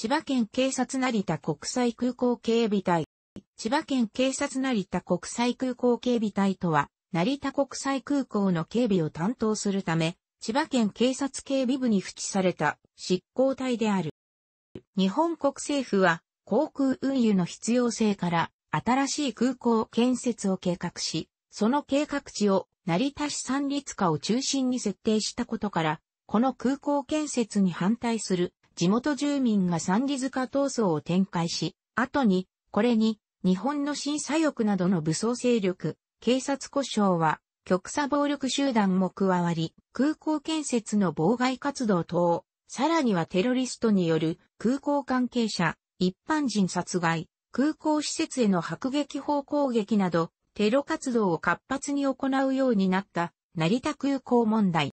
千葉県警察成田国際空港警備隊。千葉県警察成田国際空港警備隊とは、成田国際空港の警備を担当するため、千葉県警察警備部に付置された執行隊である。日本国政府は航空運輸の必要性から新しい空港建設を計画し、その計画地を成田市三立化を中心に設定したことから、この空港建設に反対する地元住民が三里塚闘争を展開し、後に、これに、日本の審査欲などの武装勢力、警察故障は、極左暴力集団も加わり、空港建設の妨害活動等、さらにはテロリストによる空港関係者、一般人殺害、空港施設への迫撃砲攻撃など、テロ活動を活発に行うようになった、成田空港問題。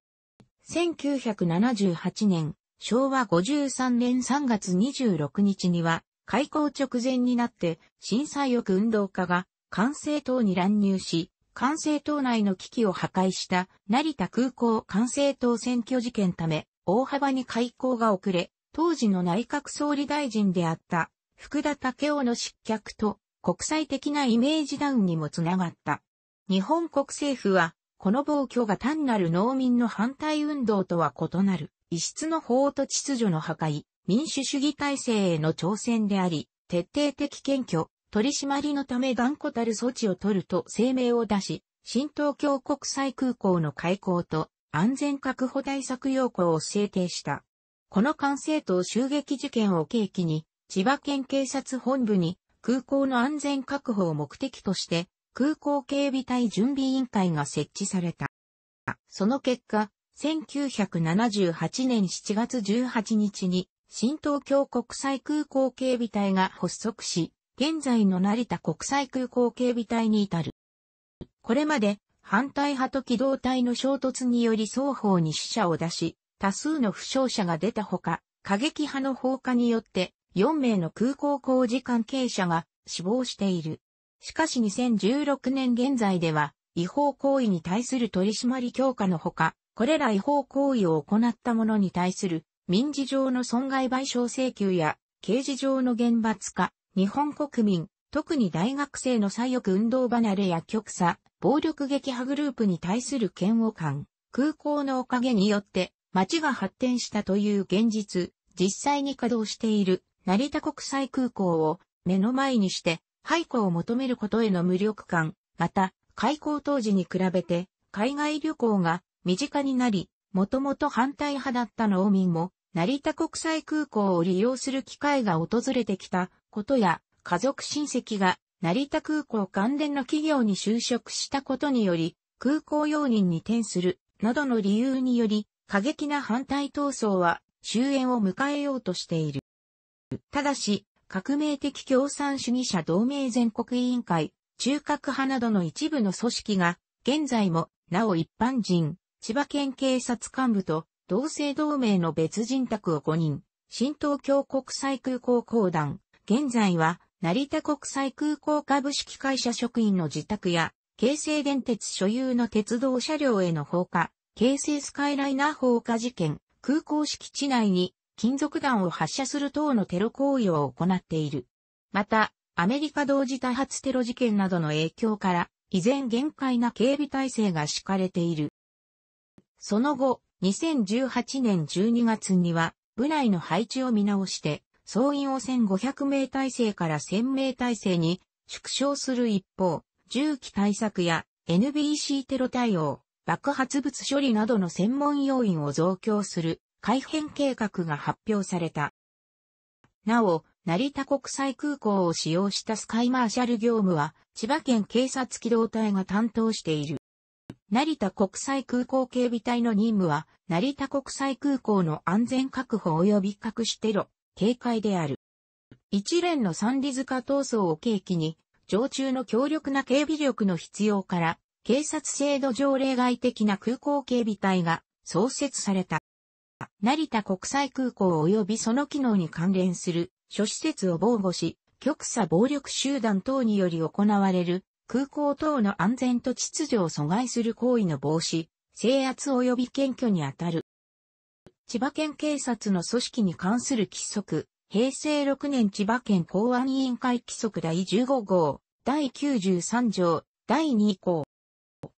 1978年、昭和53年3月26日には、開港直前になって、震災翼運動家が、管制塔に乱入し、管制塔内の危機を破壊した成田空港管制塔選挙事件ため、大幅に開港が遅れ、当時の内閣総理大臣であった福田武雄の失脚と国際的なイメージダウンにもつながった。日本国政府は、この暴挙が単なる農民の反対運動とは異なる。異質の法と秩序の破壊、民主主義体制への挑戦であり、徹底的謙虚、取り締まりのため断固たる措置を取ると声明を出し、新東京国際空港の開港と安全確保対策要項を制定した。この管制と襲撃事件を契機に、千葉県警察本部に空港の安全確保を目的として、空港警備隊準備委員会が設置された。その結果、1978年7月18日に新東京国際空港警備隊が発足し、現在の成田国際空港警備隊に至る。これまで反対派と機動隊の衝突により双方に死者を出し、多数の負傷者が出たほか、過激派の放火によって4名の空港工事関係者が死亡している。しかし2016年現在では違法行為に対する取締り強化のほか、これら違法行為を行った者に対する民事上の損害賠償請求や刑事上の厳罰化、日本国民、特に大学生の左翼運動離れや極左、暴力撃破グループに対する嫌悪感、空港のおかげによって街が発展したという現実、実際に稼働している成田国際空港を目の前にして廃校を求めることへの無力感、また開港当時に比べて海外旅行が身近になり、もともと反対派だった農民も、成田国際空港を利用する機会が訪れてきたことや、家族親戚が成田空港関連の企業に就職したことにより、空港用人に転する、などの理由により、過激な反対闘争は終焉を迎えようとしている。ただし、革命的共産主義者同盟全国委員会、中核派などの一部の組織が、現在も、なお一般人、千葉県警察幹部と同姓同名の別人宅を5人、新東京国際空港公団、現在は成田国際空港株式会社職員の自宅や、京成電鉄所有の鉄道車両への放火、京成スカイライナー放火事件、空港敷地内に金属弾を発射する等のテロ行為を行っている。また、アメリカ同時多発テロ事件などの影響から、依然限界な警備体制が敷かれている。その後、2018年12月には、部内の配置を見直して、総員を1500名体制から1000名体制に縮小する一方、銃器対策や NBC テロ対応、爆発物処理などの専門要員を増強する改変計画が発表された。なお、成田国際空港を使用したスカイマーシャル業務は、千葉県警察機動隊が担当している。成田国際空港警備隊の任務は、成田国際空港の安全確保及び隠しテロ、警戒である。一連の三里塚闘争を契機に、常駐の強力な警備力の必要から、警察制度条例外的な空港警備隊が創設された。成田国際空港及びその機能に関連する諸施設を防護し、極左暴力集団等により行われる空港等の安全と秩序を阻害する行為の防止、制圧及び検挙にあたる。千葉県警察の組織に関する規則、平成6年千葉県公安委員会規則第15号、第93条、第2項。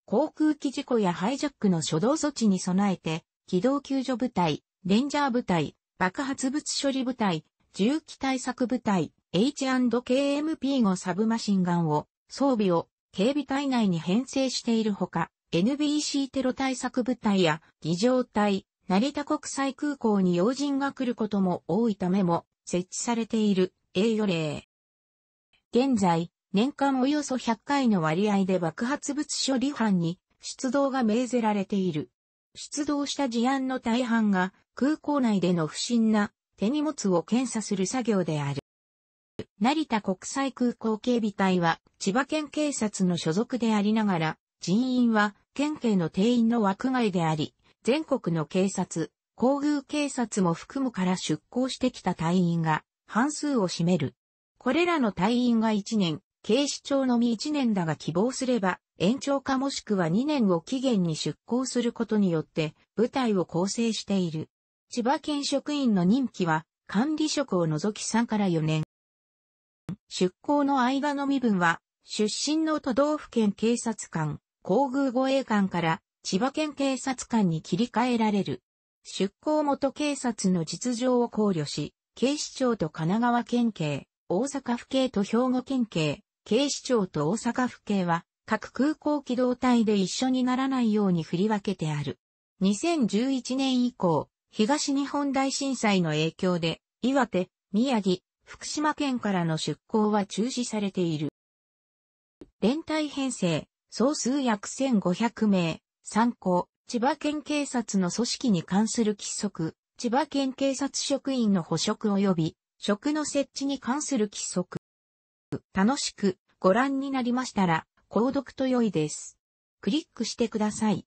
航空機事故やハイジャックの初動措置に備えて、機動救助部隊、レンジャー部隊、爆発物処理部隊、銃器対策部隊、H&KMP 後サブマシンガンを装備を警備隊内に編成しているほか、NBC テロ対策部隊や儀仗隊、成田国際空港に要人が来ることも多いためも設置されている栄誉例。現在、年間およそ100回の割合で爆発物処理班に出動が命ぜられている。出動した事案の大半が空港内での不審な手荷物を検査する作業である。成田国際空港警備隊は千葉県警察の所属でありながら、人員は県警の定員の枠外であり、全国の警察、皇宮警察も含むから出向してきた隊員が半数を占める。これらの隊員が1年、警視庁のみ1年だが希望すれば、延長かもしくは2年を期限に出向することによって、部隊を構成している。千葉県職員の任期は、管理職を除き3から4年。出向の間の身分は、出身の都道府県警察官、皇宮護衛官から千葉県警察官に切り替えられる。出向元警察の実情を考慮し、警視庁と神奈川県警、大阪府警と兵庫県警、警視庁と大阪府警は、各空港機動隊で一緒にならないように振り分けてある。2011年以降、東日本大震災の影響で、岩手、宮城、福島県からの出港は中止されている。連隊編成、総数約1500名、参考、千葉県警察の組織に関する規則、千葉県警察職員の補職及び、職の設置に関する規則。楽しくご覧になりましたら、購読と良いです。クリックしてください。